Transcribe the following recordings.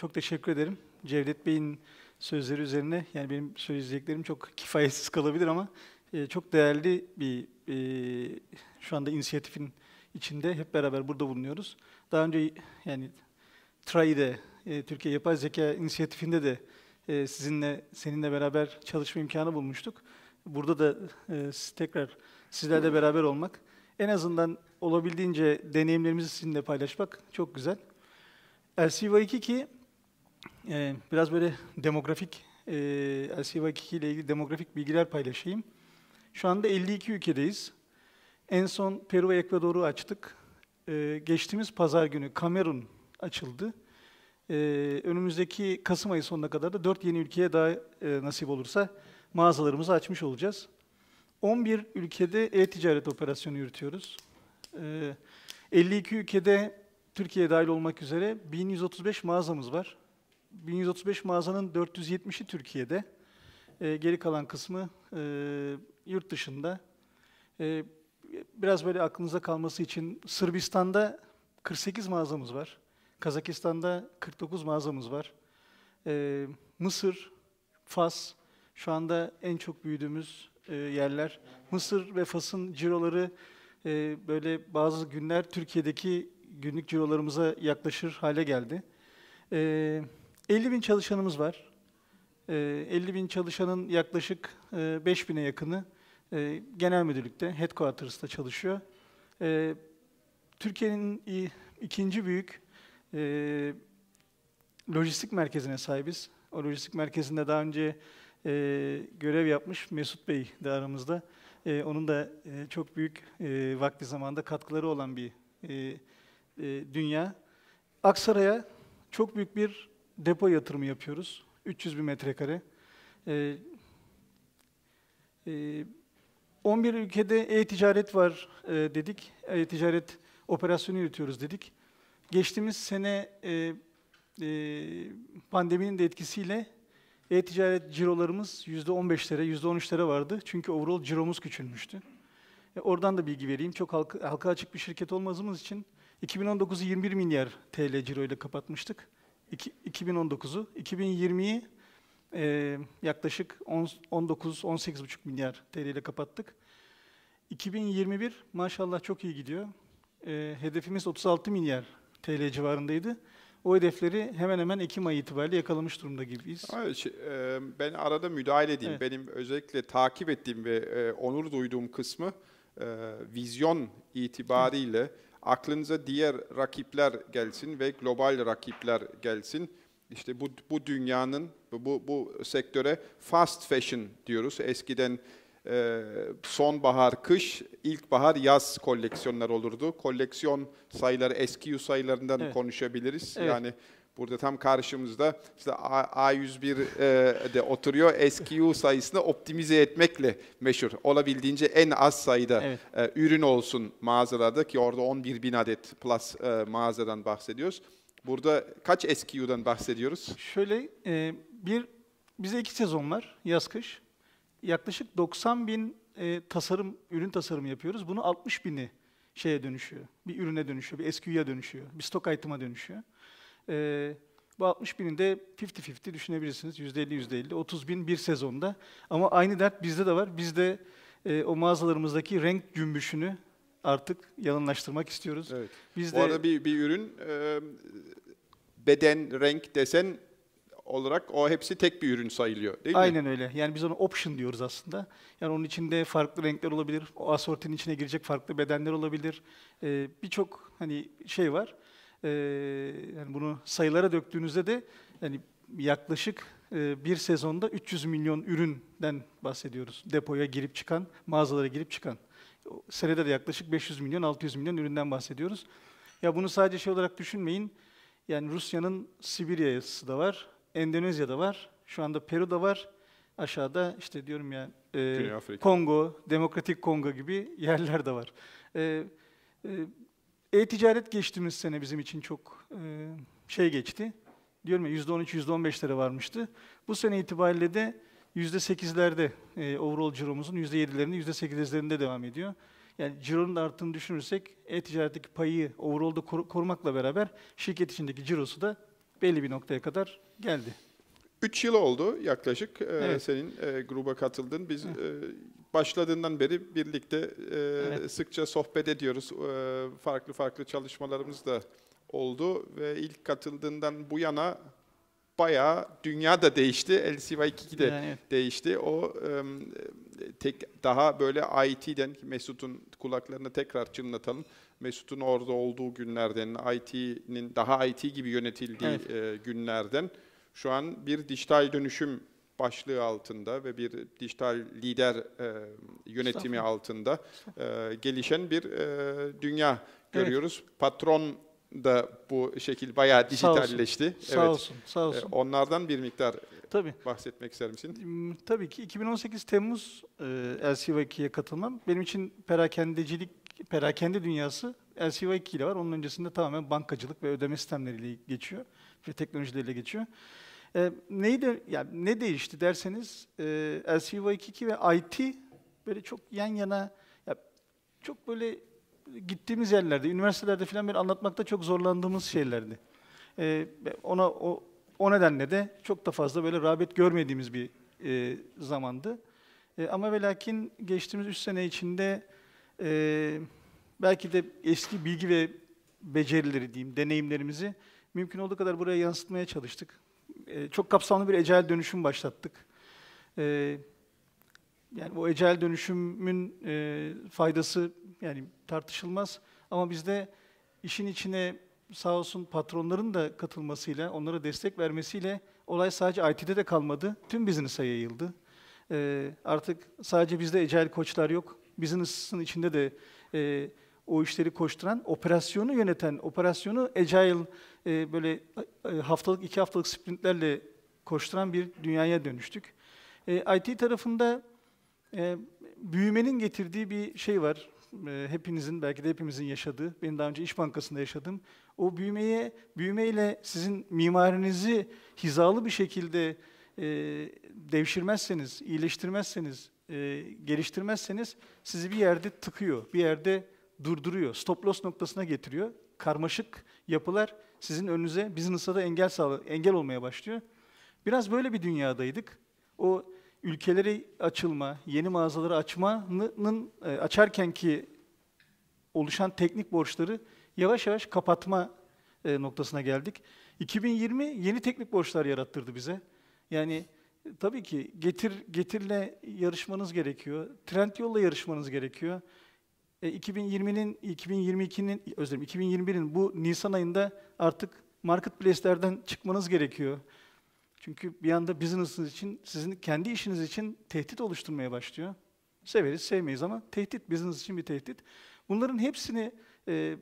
Çok teşekkür ederim. Cevdet Bey'in sözleri üzerine yani benim söyleyeceklerim çok kifayetsiz kalabilir ama e, çok değerli bir e, şu anda inisiyatifin içinde hep beraber burada bulunuyoruz. Daha önce yani TRAI'de, e, Türkiye Yapay Zeka İnisiyatifinde de e, sizinle seninle beraber çalışma imkanı bulmuştuk. Burada da e, tekrar sizlerle beraber olmak, en azından olabildiğince deneyimlerimizi sizinle paylaşmak çok güzel. LCV2 ki e, biraz böyle demografik, e, El ile ilgili demografik bilgiler paylaşayım. Şu anda 52 ülkedeyiz. En son Peru ve Ekvador'u açtık. E, geçtiğimiz pazar günü Kamerun açıldı. E, önümüzdeki Kasım ayı sonuna kadar da 4 yeni ülkeye daha e, nasip olursa mağazalarımızı açmış olacağız. 11 ülkede e-ticaret operasyonu yürütüyoruz. E, 52 ülkede Türkiye dahil olmak üzere 1135 mağazamız var. 1135 mağazanın 470'i Türkiye'de, e, geri kalan kısmı e, yurt dışında. E, biraz böyle aklınıza kalması için Sırbistan'da 48 mağazamız var. Kazakistan'da 49 mağazamız var. E, Mısır, Fas şu anda en çok büyüdüğümüz e, yerler. Mısır ve Fas'ın ciroları e, böyle bazı günler Türkiye'deki günlük cirolarımıza yaklaşır hale geldi. Evet. 50 bin çalışanımız var. 50 ee, bin çalışanın yaklaşık 5 e, bine yakını e, genel müdürlükte, headquarters'ta çalışıyor. E, Türkiye'nin ikinci büyük lojistik merkezine sahibiz. O lojistik merkezinde daha önce görev yapmış Mesut Bey de aramızda. Onun da çok büyük vakti zamanda katkıları olan bir dünya. Aksaray'a çok büyük bir depo yatırımı yapıyoruz. 300 bin metrekare. Ee, e, e, 11 ülkede e-ticaret var e, dedik. E-ticaret operasyonu yürütüyoruz dedik. Geçtiğimiz sene e, e, pandeminin de etkisiyle e-ticaret cirolarımız %15'lere, %13'lere vardı. Çünkü overall ciromuz küçülmüştü. E, oradan da bilgi vereyim. Çok halka, halka açık bir şirket olmazımız için 2019'u 21 milyar TL ciro ile kapatmıştık. 2019'u, 2020'yi e, yaklaşık 19-18,5 milyar TL ile kapattık. 2021 maşallah çok iyi gidiyor. E, hedefimiz 36 milyar TL civarındaydı. O hedefleri hemen hemen Ekim ayı itibariyle yakalamış durumda gibiyiz. Evet, şey, ben arada müdahale edeyim. Evet. Benim özellikle takip ettiğim ve e, onur duyduğum kısmı e, vizyon itibariyle... Hı aklınıza diğer rakipler gelsin ve global rakipler gelsin. İşte bu, bu dünyanın, bu, bu sektöre fast fashion diyoruz. Eskiden e, sonbahar, kış, ilkbahar, yaz koleksiyonlar olurdu. Koleksiyon sayıları, SKU sayılarından evet. konuşabiliriz. Evet. Yani Burada tam karşımızda işte a e, de oturuyor. SKU sayısını optimize etmekle meşhur. Olabildiğince en az sayıda evet. E, ürün olsun mağazalarda ki orada 11 bin adet plus e, mağazadan bahsediyoruz. Burada kaç SKU'dan bahsediyoruz? Şöyle bir bize iki sezon var yaz kış. Yaklaşık 90 bin tasarım ürün tasarımı yapıyoruz. Bunu 60 bini şeye dönüşüyor. Bir ürüne dönüşüyor, bir SKU'ya dönüşüyor, bir stok item'a dönüşüyor. E, bu 60 bini de 50-50 düşünebilirsiniz. %50-%50, 30 bin bir sezonda. Ama aynı dert bizde de var. Biz de e, o mağazalarımızdaki renk cümbüşünü artık yalınlaştırmak istiyoruz. Evet. Biz Bu de, arada bir, bir ürün e, beden, renk, desen olarak o hepsi tek bir ürün sayılıyor değil aynen mi? Aynen öyle. Yani biz ona option diyoruz aslında. Yani onun içinde farklı renkler olabilir, o asortinin içine girecek farklı bedenler olabilir. Ee, Birçok hani şey var e, yani bunu sayılara döktüğünüzde de yani yaklaşık e, bir sezonda 300 milyon üründen bahsediyoruz. Depoya girip çıkan, mağazalara girip çıkan. Senede de yaklaşık 500 milyon, 600 milyon üründen bahsediyoruz. Ya bunu sadece şey olarak düşünmeyin. Yani Rusya'nın Sibirya'sı da var, Endonezya'da var, şu anda Peru'da var. Aşağıda işte diyorum ya e, Kongo, Demokratik Kongo gibi yerler de var. E, e, e-ticaret geçtiğimiz sene bizim için çok e, şey geçti. Diyorum ya %13, %15'lere varmıştı. Bu sene itibariyle de %8'lerde e, overall ciromuzun %7'lerini, %8'lerinde devam ediyor. Yani cironun da arttığını düşünürsek e-ticaretteki payı overall'da kor- korumakla beraber şirket içindeki cirosu da belli bir noktaya kadar geldi. 3 yıl oldu yaklaşık e, evet. senin e, gruba katıldın. Biz e, başladığından beri birlikte e, evet. sıkça sohbet ediyoruz. E, farklı farklı çalışmalarımız da oldu ve ilk katıldığından bu yana bayağı dünya da değişti, LCY2 de yani. değişti. O e, tek daha böyle IT'den Mesut'un kulaklarını tekrar çınlatalım. Mesut'un orada olduğu günlerden, IT'nin daha IT gibi yönetildiği evet. e, günlerden şu an bir dijital dönüşüm başlığı altında ve bir dijital lider e, yönetimi altında e, gelişen bir e, dünya görüyoruz. Evet. Patron da bu şekil bayağı dijitalleşti. Sağ olsun, evet. sağ olsun. Sağ e, olsun. Onlardan bir miktar Tabii. bahsetmek ister misin? Tabii ki 2018 Temmuz e, LCY2'ye katılmam benim için perakendecilik, perakende dünyası LCY2 ile var. Onun öncesinde tamamen bankacılık ve ödeme sistemleriyle geçiyor ve teknolojileriyle geçiyor. E, ee, neyi de, yani ne değişti derseniz e, LCV22 ve IT böyle çok yan yana, ya çok böyle gittiğimiz yerlerde, üniversitelerde falan böyle anlatmakta çok zorlandığımız şeylerdi. E, ona o, o nedenle de çok da fazla böyle rağbet görmediğimiz bir e, zamandı. E, ama ve lakin geçtiğimiz 3 sene içinde e, belki de eski bilgi ve becerileri diyeyim, deneyimlerimizi mümkün olduğu kadar buraya yansıtmaya çalıştık. E, çok kapsamlı bir ecel dönüşüm başlattık. E, yani bu ecel dönüşümün e, faydası yani tartışılmaz ama bizde işin içine sağ olsun patronların da katılmasıyla, onlara destek vermesiyle olay sadece IT'de de kalmadı. Tüm business'a yayıldı. artık sadece bizde ecel koçlar yok. Business'ın içinde de e, o işleri koşturan, operasyonu yöneten, operasyonu agile e, böyle e, haftalık, iki haftalık sprintlerle koşturan bir dünyaya dönüştük. E, IT tarafında e, büyümenin getirdiği bir şey var. E, hepinizin, belki de hepimizin yaşadığı, benim daha önce İş Bankası'nda yaşadığım, o büyümeye, büyümeyle sizin mimarinizi hizalı bir şekilde e, devşirmezseniz, iyileştirmezseniz, e, geliştirmezseniz sizi bir yerde tıkıyor, bir yerde durduruyor, stop loss noktasına getiriyor. Karmaşık yapılar sizin önünüze, business'a da engel, engel olmaya başlıyor. Biraz böyle bir dünyadaydık. O ülkeleri açılma, yeni mağazaları açmanın e, açarken ki oluşan teknik borçları yavaş yavaş kapatma e, noktasına geldik. 2020 yeni teknik borçlar yarattırdı bize. Yani e, tabii ki getir getirle yarışmanız gerekiyor. Trend yolla yarışmanız gerekiyor. 2020'nin e, 2022'nin özür dilerim 2021'in bu Nisan ayında artık marketplace'lerden çıkmanız gerekiyor. Çünkü bir anda business'ınız için, sizin kendi işiniz için tehdit oluşturmaya başlıyor. Severiz, sevmeyiz ama tehdit, business için bir tehdit. Bunların hepsini e, e,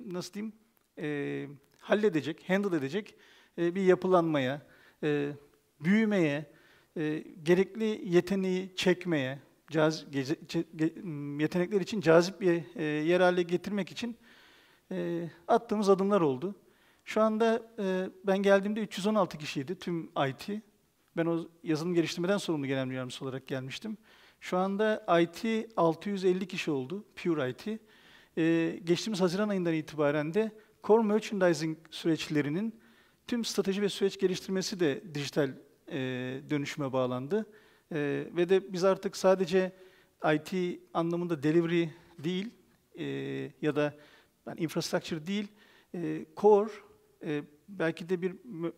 nasıl diyeyim, e, halledecek, handle edecek e, bir yapılanmaya, e, büyümeye, e, gerekli yeteneği çekmeye, cazip, geze, ge, hmm, yetenekler için cazip bir e, yer hale getirmek için e, attığımız adımlar oldu. Şu anda e, ben geldiğimde 316 kişiydi tüm IT. Ben o yazılım geliştirmeden sorumlu genel müdür yardımcısı olarak gelmiştim. Şu anda IT 650 kişi oldu, Pure IT. E, geçtiğimiz Haziran ayından itibaren de Core Merchandising süreçlerinin tüm strateji ve süreç geliştirmesi de dijital e, dönüşüme bağlandı. E, ve de biz artık sadece IT anlamında delivery değil e, ya da yani infrastructure değil, e, core e, belki de bir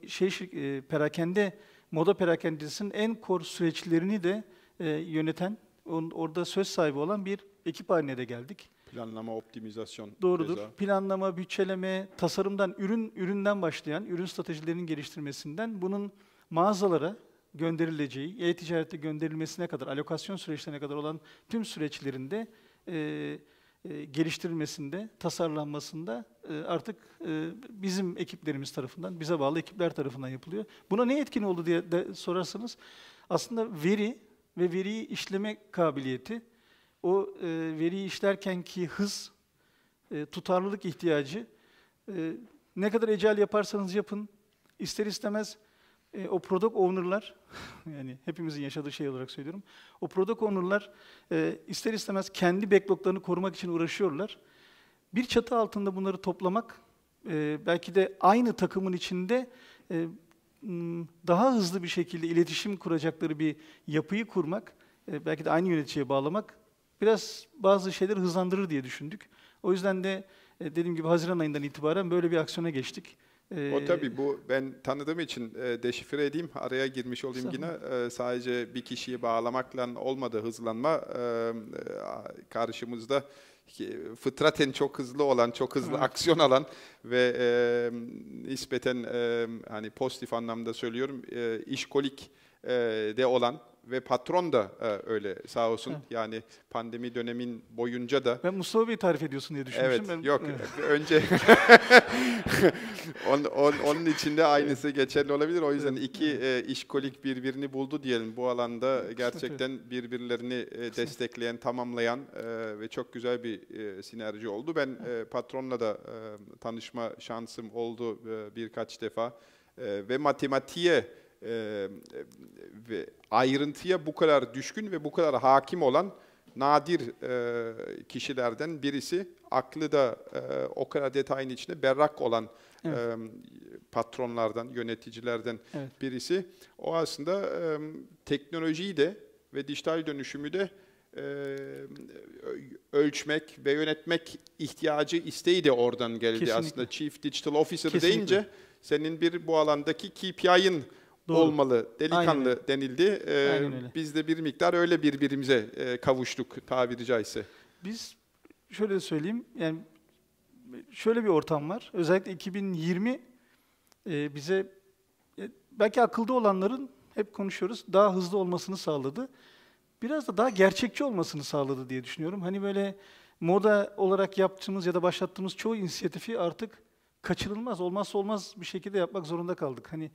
şey e, perakende moda perakendesinin en core süreçlerini de e, yöneten, on, orada söz sahibi olan bir ekip haline de geldik. Planlama, optimizasyon. Doğrudur. Ceza. Planlama, bütçeleme, tasarımdan, ürün üründen başlayan, ürün stratejilerinin geliştirmesinden bunun mağazalara, gönderileceği, e-ticarette gönderilmesine kadar, alokasyon süreçlerine kadar olan tüm süreçlerinde e, e, geliştirilmesinde, tasarlanmasında e, artık e, bizim ekiplerimiz tarafından, bize bağlı ekipler tarafından yapılıyor. Buna ne etkin oldu diye de sorarsanız, aslında veri ve veriyi işleme kabiliyeti, o e, veriyi işlerkenki hız, e, tutarlılık ihtiyacı, e, ne kadar ecel yaparsanız yapın, ister istemez e, o product owner'lar, yani hepimizin yaşadığı şey olarak söylüyorum, o product owner'lar e, ister istemez kendi backlog'larını korumak için uğraşıyorlar. Bir çatı altında bunları toplamak, e, belki de aynı takımın içinde e, daha hızlı bir şekilde iletişim kuracakları bir yapıyı kurmak, e, belki de aynı yöneticiye bağlamak biraz bazı şeyleri hızlandırır diye düşündük. O yüzden de e, dediğim gibi Haziran ayından itibaren böyle bir aksiyona geçtik. Ee, o tabii bu ben tanıdığım için e, deşifre edeyim, araya girmiş olayım yine. E, sadece bir kişiyi bağlamakla olmadı hızlanma. E, karşımızda fıtraten çok hızlı olan, çok hızlı evet. aksiyon alan ve e, nispeten e, hani pozitif anlamda söylüyorum e, işkolik e, de olan ve patron da e, öyle sağ olsun. Evet. Yani pandemi dönemin boyunca da. Ben Mustafa Bey tarif ediyorsun diye düşünmüştüm. Evet, ben, yok. Önce on, on, onun içinde aynısı geçerli olabilir. O yüzden iki e, işkolik birbirini buldu diyelim. Bu alanda gerçekten birbirlerini e, destekleyen, tamamlayan e, ve çok güzel bir e, sinerji oldu. Ben e, patronla da e, tanışma şansım oldu e, birkaç defa. E, ve matematiğe e, ve ayrıntıya bu kadar düşkün ve bu kadar hakim olan nadir e, kişilerden birisi. Aklı da e, o kadar detayın içinde berrak olan evet. e, patronlardan, yöneticilerden evet. birisi. O aslında e, teknolojiyi de ve dijital dönüşümü de e, ölçmek ve yönetmek ihtiyacı, isteği de oradan geldi Kesinlikle. aslında. Chief Digital Officer Kesinlikle. deyince senin bir bu alandaki KPI'ın Doğru. olmalı, delikanlı Aynen denildi. Ee, biz de bir miktar öyle birbirimize e, kavuştuk tabiri caizse. Biz şöyle söyleyeyim, yani şöyle bir ortam var. Özellikle 2020 e, bize e, belki akılda olanların hep konuşuyoruz daha hızlı olmasını sağladı. Biraz da daha gerçekçi olmasını sağladı diye düşünüyorum. Hani böyle moda olarak yaptığımız ya da başlattığımız çoğu inisiyatifi artık kaçırılmaz, olmazsa olmaz bir şekilde yapmak zorunda kaldık. Hani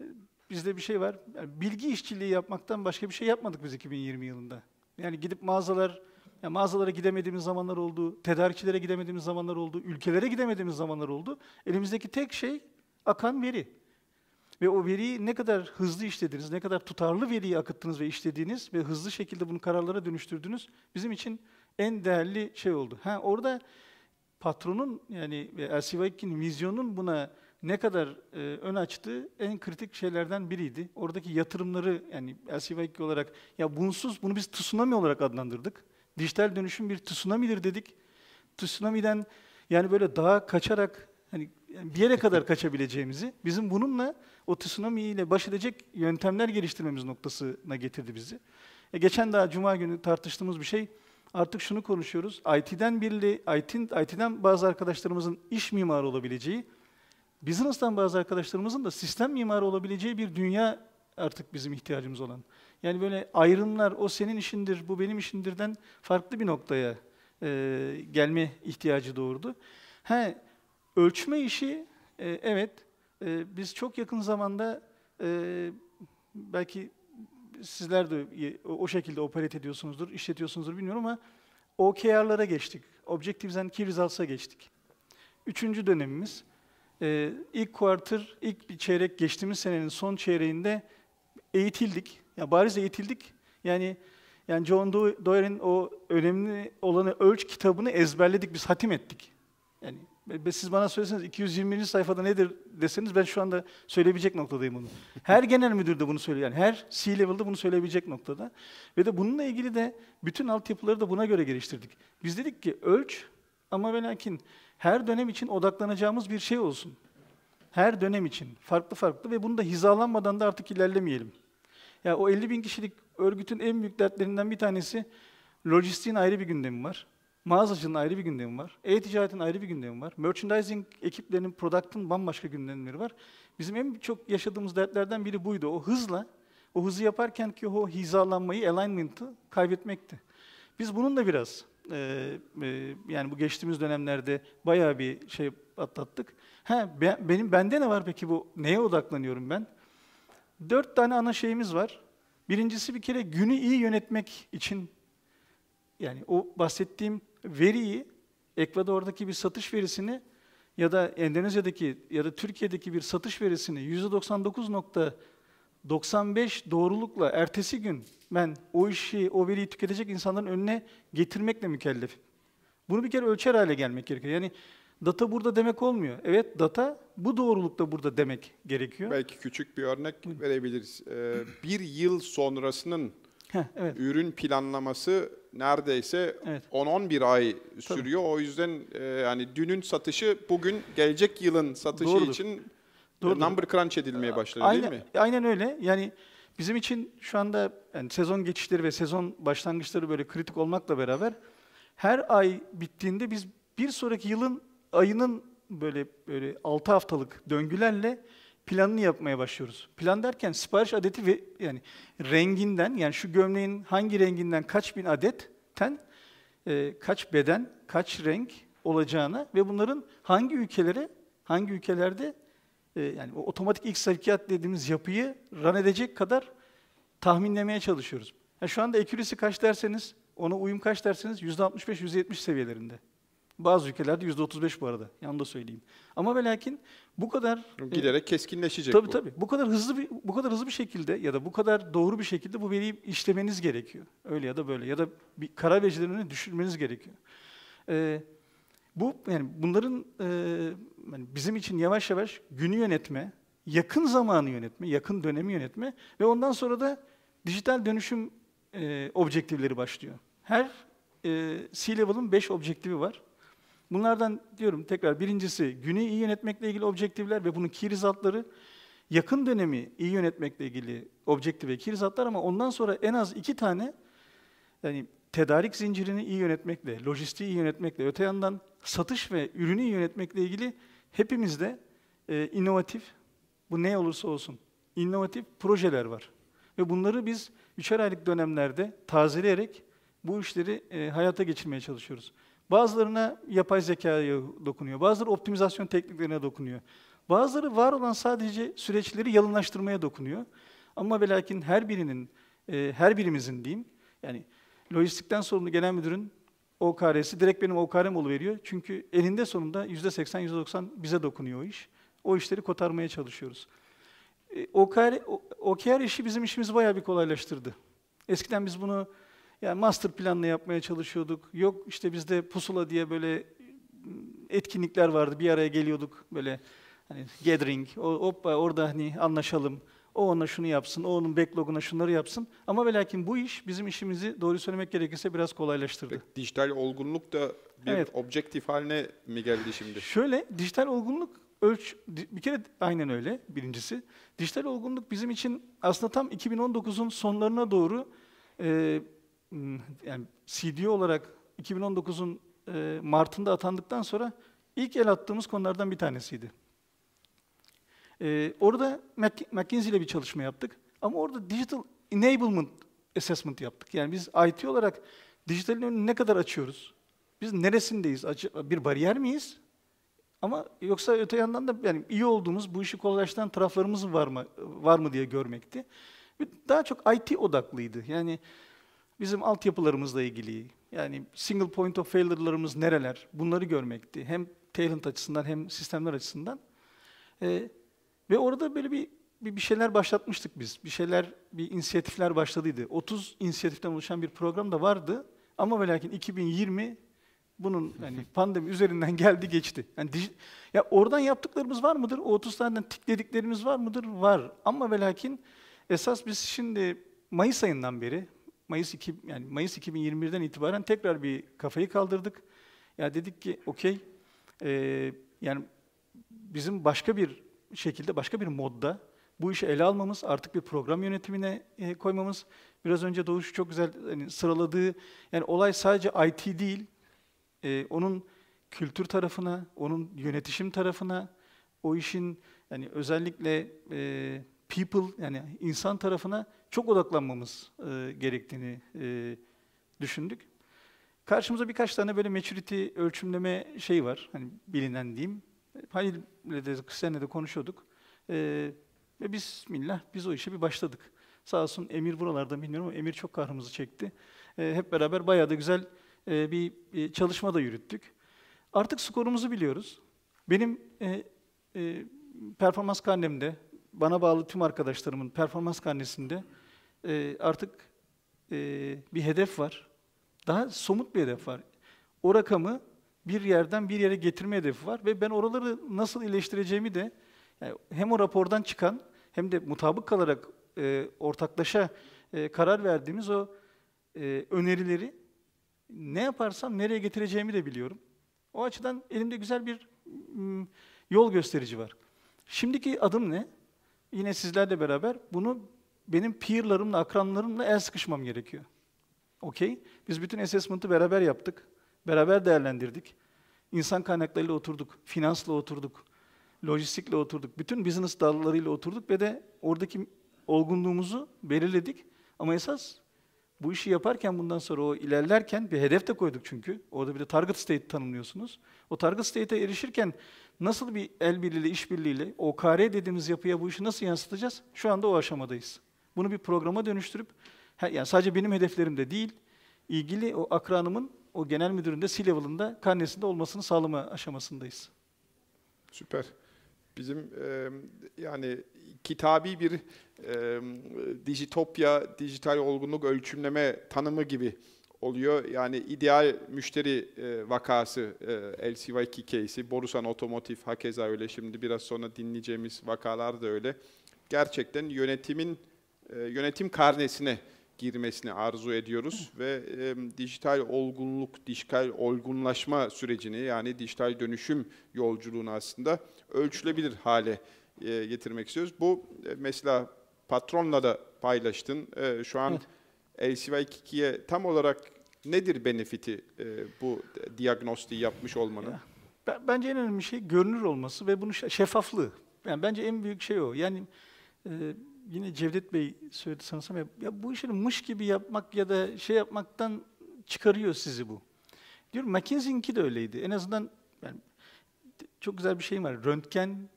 e, bizde bir şey var. Yani bilgi işçiliği yapmaktan başka bir şey yapmadık biz 2020 yılında. Yani gidip mağazalar, yani mağazalara gidemediğimiz zamanlar oldu, tedarikçilere gidemediğimiz zamanlar oldu, ülkelere gidemediğimiz zamanlar oldu. Elimizdeki tek şey akan veri. Ve o veriyi ne kadar hızlı işlediniz, ne kadar tutarlı veriyi akıttınız ve işlediğiniz ve hızlı şekilde bunu kararlara dönüştürdünüz bizim için en değerli şey oldu. Ha, orada patronun yani Elsi vizyonun buna ne kadar e, ön açtı, en kritik şeylerden biriydi. Oradaki yatırımları yani lcy olarak ya bunsuz bunu biz tsunami olarak adlandırdık. Dijital dönüşüm bir tsunami'dir dedik. Tsunami'den yani böyle dağa kaçarak hani bir yere kadar kaçabileceğimizi bizim bununla o tsunami ile baş edecek yöntemler geliştirmemiz noktasına getirdi bizi. E, geçen daha cuma günü tartıştığımız bir şey artık şunu konuşuyoruz. IT'den birli, IT, IT'den bazı arkadaşlarımızın iş mimarı olabileceği Bizans'tan bazı arkadaşlarımızın da sistem mimarı olabileceği bir dünya artık bizim ihtiyacımız olan. Yani böyle ayrımlar, o senin işindir, bu benim işindirden farklı bir noktaya e, gelme ihtiyacı doğurdu. He, ölçme işi, e, evet, e, biz çok yakın zamanda e, belki sizler de o şekilde operat ediyorsunuzdur, işletiyorsunuzdur bilmiyorum ama OKR'lara geçtik. Objectives and Key Results'a geçtik. Üçüncü dönemimiz e, ilk kuartır, ilk bir çeyrek geçtiğimiz senenin son çeyreğinde eğitildik. Ya yani bariz eğitildik. Yani yani John Doerr'in o önemli olanı ölç kitabını ezberledik, biz hatim ettik. Yani siz bana söyleseniz 220. sayfada nedir deseniz ben şu anda söyleyebilecek noktadayım bunu. Her genel müdür de bunu söylüyor. Yani her C-level'da bunu söyleyebilecek noktada. Ve de bununla ilgili de bütün altyapıları da buna göre geliştirdik. Biz dedik ki ölç ama ve lakin her dönem için odaklanacağımız bir şey olsun. Her dönem için. Farklı farklı ve bunu da hizalanmadan da artık ilerlemeyelim. Ya yani o 50 bin kişilik örgütün en büyük dertlerinden bir tanesi lojistiğin ayrı bir gündemi var. Mağazacının ayrı bir gündemi var. E-ticaretin ayrı bir gündemi var. Merchandising ekiplerinin, product'ın bambaşka gündemleri var. Bizim en çok yaşadığımız dertlerden biri buydu. O hızla, o hızı yaparken ki o hizalanmayı, alignment'ı kaybetmekti. Biz bunun da biraz e, e, yani bu geçtiğimiz dönemlerde bayağı bir şey atlattık. Ha, be, benim bende ne var peki bu? Neye odaklanıyorum ben? Dört tane ana şeyimiz var. Birincisi bir kere günü iyi yönetmek için yani o bahsettiğim veriyi Ekvador'daki bir satış verisini ya da Endonezya'daki ya da Türkiye'deki bir satış verisini %99.99 95 doğrulukla ertesi gün ben o işi, o veriyi tüketecek insanların önüne getirmekle mükellef. Bunu bir kere ölçer hale gelmek gerekiyor. Yani data burada demek olmuyor. Evet data bu doğrulukta burada demek gerekiyor. Belki küçük bir örnek verebiliriz. Ee, bir yıl sonrasının Heh, evet. ürün planlaması neredeyse evet. 10-11 ay sürüyor. Tabii. O yüzden e, yani dünün satışı bugün gelecek yılın satışı Doğrudur. için Doğru. E, number crunch edilmeye başladı aynen, değil mi? Aynen öyle. Yani bizim için şu anda yani sezon geçişleri ve sezon başlangıçları böyle kritik olmakla beraber her ay bittiğinde biz bir sonraki yılın ayının böyle böyle 6 haftalık döngülerle planını yapmaya başlıyoruz. Plan derken sipariş adeti ve yani renginden yani şu gömleğin hangi renginden kaç bin adetten e, kaç beden, kaç renk olacağına ve bunların hangi ülkelere, hangi ülkelerde ee, yani o otomatik ilk sevkiyat dediğimiz yapıyı ran edecek kadar tahminlemeye çalışıyoruz. Yani şu anda ekürisi kaç derseniz, ona uyum kaç derseniz %65-%70 seviyelerinde. Bazı ülkelerde %35 bu arada. Yanında söyleyeyim. Ama ve lakin bu kadar e, giderek e, keskinleşecek tabii, bu. Tabii Bu kadar hızlı bir bu kadar hızlı bir şekilde ya da bu kadar doğru bir şekilde bu veriyi işlemeniz gerekiyor. Öyle ya da böyle ya da bir karar vericilerini düşürmeniz gerekiyor. Ee, bu yani bunların e, yani bizim için yavaş yavaş günü yönetme, yakın zamanı yönetme, yakın dönemi yönetme ve ondan sonra da dijital dönüşüm e, objektifleri başlıyor. Her e, C-Level'ın 5 objektifi var. Bunlardan diyorum tekrar birincisi günü iyi yönetmekle ilgili objektifler ve bunun key resultları. Yakın dönemi iyi yönetmekle ilgili objektif ve key resultlar ama ondan sonra en az iki tane yani tedarik zincirini iyi yönetmekle, lojistiği iyi yönetmekle, öte yandan satış ve ürünü iyi yönetmekle ilgili hepimizde e, inovatif, bu ne olursa olsun, inovatif projeler var. Ve bunları biz üçer aylık dönemlerde tazeleyerek bu işleri e, hayata geçirmeye çalışıyoruz. Bazılarına yapay zekaya dokunuyor, bazıları optimizasyon tekniklerine dokunuyor. Bazıları var olan sadece süreçleri yalınlaştırmaya dokunuyor. Ama ve her birinin, e, her birimizin diyeyim, yani lojistikten sorumlu genel müdürün OKR'si direkt benim OKR'm veriyor Çünkü elinde sonunda %80, %90 bize dokunuyor o iş. O işleri kotarmaya çalışıyoruz. E, OKR, OKR işi bizim işimizi bayağı bir kolaylaştırdı. Eskiden biz bunu yani master planla yapmaya çalışıyorduk. Yok işte bizde pusula diye böyle ıı, etkinlikler vardı. Bir araya geliyorduk böyle hani gathering. O, hoppa orada hani anlaşalım. O ona şunu yapsın, o onun backlog'una şunları yapsın. Ama ve lakin bu iş bizim işimizi doğru söylemek gerekirse biraz kolaylaştırdı. Peki, dijital olgunluk da bir evet. objektif haline mi geldi şimdi? Şöyle, dijital olgunluk ölç bir kere aynen öyle birincisi. Dijital olgunluk bizim için aslında tam 2019'un sonlarına doğru e, yani CD olarak 2019'un e, Mart'ında atandıktan sonra ilk el attığımız konulardan bir tanesiydi. Ee, orada McKinsey ile bir çalışma yaptık. Ama orada digital enablement assessment yaptık. Yani biz IT olarak dijitalin önünü ne kadar açıyoruz? Biz neresindeyiz? Bir bariyer miyiz? Ama yoksa öte yandan da yani iyi olduğumuz, bu işi kolaylaştıran taraflarımız var mı var mı diye görmekti. Daha çok IT odaklıydı. Yani bizim altyapılarımızla ilgili, yani single point of failure'larımız nereler? Bunları görmekti. Hem talent açısından hem sistemler açısından. Ee, ve orada böyle bir, bir şeyler başlatmıştık biz. Bir şeyler, bir inisiyatifler başladıydı. 30 inisiyatiften oluşan bir program da vardı. Ama ve lakin 2020 bunun yani pandemi üzerinden geldi geçti. Yani dij- ya oradan yaptıklarımız var mıdır? O 30 taneden tiklediklerimiz var mıdır? Var. Ama ve lakin esas biz şimdi Mayıs ayından beri Mayıs 2 yani Mayıs 2021'den itibaren tekrar bir kafayı kaldırdık. Ya dedik ki okey e, yani bizim başka bir şekilde başka bir modda bu işi ele almamız, artık bir program yönetimine e, koymamız. Biraz önce Doğuş çok güzel hani sıraladığı, yani olay sadece IT değil, e, onun kültür tarafına, onun yönetişim tarafına, o işin yani özellikle e, people yani insan tarafına çok odaklanmamız e, gerektiğini e, düşündük. Karşımıza birkaç tane böyle maturity ölçümleme şey var, hani bilinen diyeyim. Halil de senle de konuşuyorduk. Ee, ve bismillah biz o işe bir başladık. Sağ olsun Emir buralarda bilmiyorum ama Emir çok kahrımızı çekti. Ee, hep beraber bayağı da güzel e, bir e, çalışma da yürüttük. Artık skorumuzu biliyoruz. Benim e, e, performans karnemde, bana bağlı tüm arkadaşlarımın performans karnesinde e, artık e, bir hedef var. Daha somut bir hedef var. O rakamı bir yerden bir yere getirme hedefi var ve ben oraları nasıl iyileştireceğimi de yani hem o rapordan çıkan hem de mutabık kalarak e, ortaklaşa e, karar verdiğimiz o e, önerileri ne yaparsam nereye getireceğimi de biliyorum. O açıdan elimde güzel bir yol gösterici var. Şimdiki adım ne? Yine sizlerle beraber bunu benim peerlarımla, akranlarımla el sıkışmam gerekiyor. Okey? Biz bütün assessment'ı beraber yaptık. Beraber değerlendirdik. İnsan kaynaklarıyla oturduk, finansla oturduk, lojistikle oturduk, bütün business dallarıyla oturduk ve de oradaki olgunluğumuzu belirledik. Ama esas bu işi yaparken bundan sonra o ilerlerken bir hedef de koyduk çünkü. Orada bir de target state tanımlıyorsunuz. O target state'e erişirken nasıl bir el birliğiyle, iş birliğiyle, o kare dediğimiz yapıya bu işi nasıl yansıtacağız? Şu anda o aşamadayız. Bunu bir programa dönüştürüp, yani sadece benim hedeflerim de değil, ilgili o akranımın o genel müdürün de C-level'ında karnesinde olmasını sağlama aşamasındayız. Süper. Bizim e, yani kitabi bir e, dijitopya, dijital olgunluk ölçümleme tanımı gibi oluyor. Yani ideal müşteri e, vakası, e, LCY2 case'i, Borusan Otomotiv, hakeza öyle şimdi biraz sonra dinleyeceğimiz vakalar da öyle. Gerçekten yönetimin e, yönetim karnesine girmesini arzu ediyoruz ve e, dijital olgunluk, dijital olgunlaşma sürecini yani dijital dönüşüm yolculuğunu aslında ölçülebilir hale e, getirmek istiyoruz. Bu e, mesela patronla da paylaştın. E, şu an LCY2'ye tam olarak nedir benefiti e, bu diagnostiği yapmış olmanın? Bence en önemli şey görünür olması ve bunun şeffaflığı. Yani bence en büyük şey o. Yani e, yine Cevdet Bey söyledi sanırsam ya, ya bu işini mış gibi yapmak ya da şey yapmaktan çıkarıyor sizi bu. Diyorum McKinsey'inki de öyleydi. En azından yani, çok güzel bir şey var. Röntgen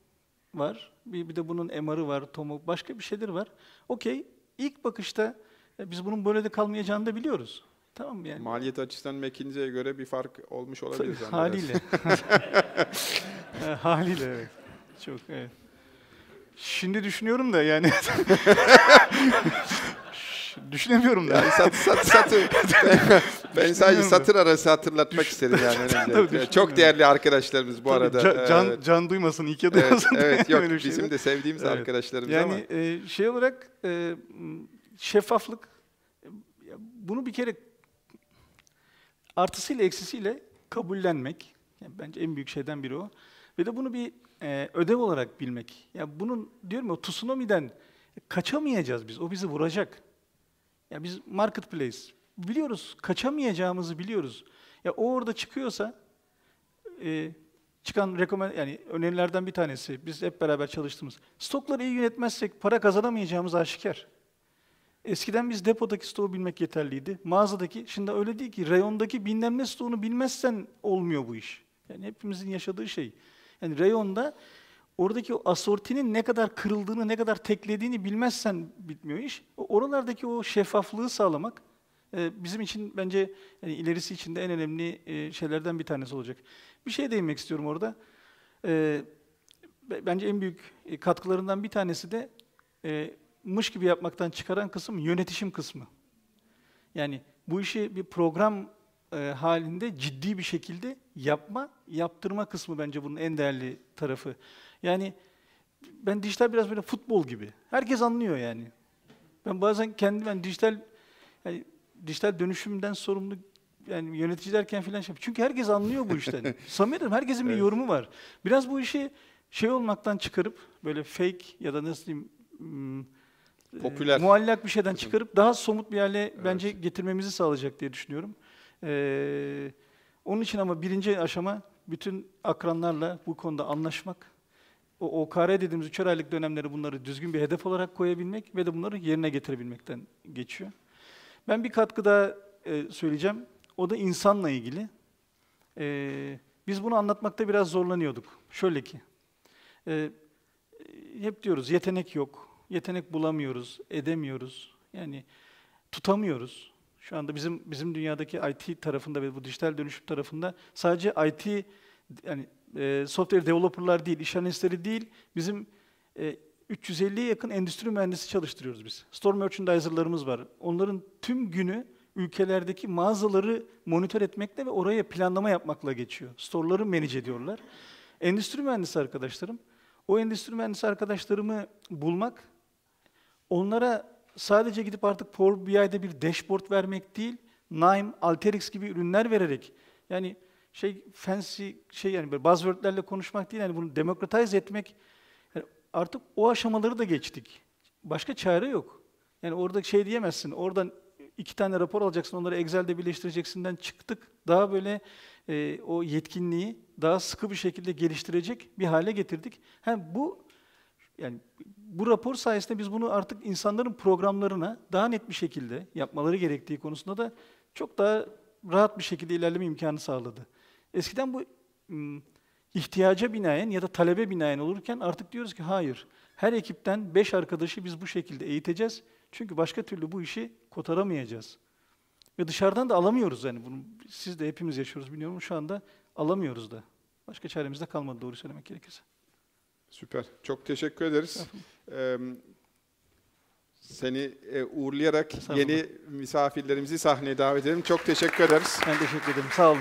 var. Bir, bir de bunun MR'ı var, tomu, başka bir şeyler var. Okey. İlk bakışta e, biz bunun böyle de kalmayacağını da biliyoruz. Tamam yani? Maliyet açısından McKinsey'e göre bir fark olmuş olabilir. Tabii, haliyle. E, haliyle evet. Çok evet. Şimdi düşünüyorum da yani. Düşünemiyorum da. Yani sat, sat, satır. ben sadece satır arası hatırlatmak Düş... istedim yani. çok değerli arkadaşlarımız bu Tabii, arada. Ee, can, can, evet. can duymasın, iyi ki duymasın. Evet, evet yok şey bizim de sevdiğimiz evet. arkadaşlarımız yani, ama. Yani e, şey olarak e, şeffaflık, bunu bir kere artısıyla eksisiyle kabullenmek, yani bence en büyük şeyden biri o. Ve de bunu bir e, ödev olarak bilmek. Ya bunun diyorum ya tsunami'den kaçamayacağız biz. O bizi vuracak. Ya biz marketplace biliyoruz, kaçamayacağımızı biliyoruz. Ya o orada çıkıyorsa e, çıkan rekomend yani önerilerden bir tanesi biz hep beraber çalıştığımız stokları iyi yönetmezsek para kazanamayacağımız aşikar. Eskiden biz depodaki stoğu bilmek yeterliydi. Mağazadaki, şimdi öyle değil ki reyondaki bilmem ne stoğunu bilmezsen olmuyor bu iş. Yani hepimizin yaşadığı şey. Yani reyonda oradaki o asortinin ne kadar kırıldığını, ne kadar teklediğini bilmezsen bitmiyor iş. Oralardaki o şeffaflığı sağlamak e, bizim için bence yani ilerisi için de en önemli e, şeylerden bir tanesi olacak. Bir şey değinmek istiyorum orada. E, bence en büyük katkılarından bir tanesi de mış gibi yapmaktan çıkaran kısım yönetişim kısmı. Yani bu işi bir program e, halinde ciddi bir şekilde yapma, yaptırma kısmı bence bunun en değerli tarafı. Yani ben dijital biraz böyle futbol gibi. Herkes anlıyor yani. Ben bazen kendi ben dijital yani dijital dönüşümden sorumlu yani yöneticilerken filan şey. Çünkü herkes anlıyor bu işten. Samimiyetim herkesin bir evet. yorumu var. Biraz bu işi şey olmaktan çıkarıp böyle fake ya da nasıl diyeyim hmm, popüler e, muallak bir şeyden çıkarıp daha somut bir hale evet. bence getirmemizi sağlayacak diye düşünüyorum. Ee, onun için ama birinci aşama bütün akranlarla bu konuda anlaşmak, o OKR dediğimiz üçer aylık dönemleri bunları düzgün bir hedef olarak koyabilmek ve de bunları yerine getirebilmekten geçiyor. Ben bir katkı daha e, söyleyeceğim. O da insanla ilgili. E, biz bunu anlatmakta biraz zorlanıyorduk. Şöyle ki, e, hep diyoruz yetenek yok, yetenek bulamıyoruz, edemiyoruz, yani tutamıyoruz. Şu anda bizim bizim dünyadaki IT tarafında ve bu dijital dönüşüm tarafında sadece IT yani e, software developerlar değil, iş analistleri değil, bizim e, 350'ye yakın endüstri mühendisi çalıştırıyoruz biz. Store merchandiser'larımız var. Onların tüm günü ülkelerdeki mağazaları monitör etmekle ve oraya planlama yapmakla geçiyor. Store'ları manage ediyorlar. Endüstri mühendisi arkadaşlarım, o endüstri mühendisi arkadaşlarımı bulmak, onlara sadece gidip artık Power BI'de bir dashboard vermek değil, Naim, Alteryx gibi ürünler vererek yani şey fancy şey yani böyle buzzwordlerle konuşmak değil yani bunu demokratize etmek yani artık o aşamaları da geçtik. Başka çare yok. Yani orada şey diyemezsin. Oradan iki tane rapor alacaksın, onları Excel'de birleştireceksinden çıktık. Daha böyle e, o yetkinliği daha sıkı bir şekilde geliştirecek bir hale getirdik. Hem bu yani bu rapor sayesinde biz bunu artık insanların programlarına daha net bir şekilde yapmaları gerektiği konusunda da çok daha rahat bir şekilde ilerleme imkanı sağladı. Eskiden bu ihtiyaca binaen ya da talebe binaen olurken artık diyoruz ki hayır, her ekipten beş arkadaşı biz bu şekilde eğiteceğiz. Çünkü başka türlü bu işi kotaramayacağız. Ve dışarıdan da alamıyoruz yani bunu siz de hepimiz yaşıyoruz biliyorum şu anda alamıyoruz da. Başka çaremiz de kalmadı doğru söylemek gerekirse. Süper. Çok teşekkür ederiz e, seni e, uğurlayarak yeni misafirlerimizi sahneye davet edelim. Çok teşekkür ederiz. Ben teşekkür ederim. Sağ olun.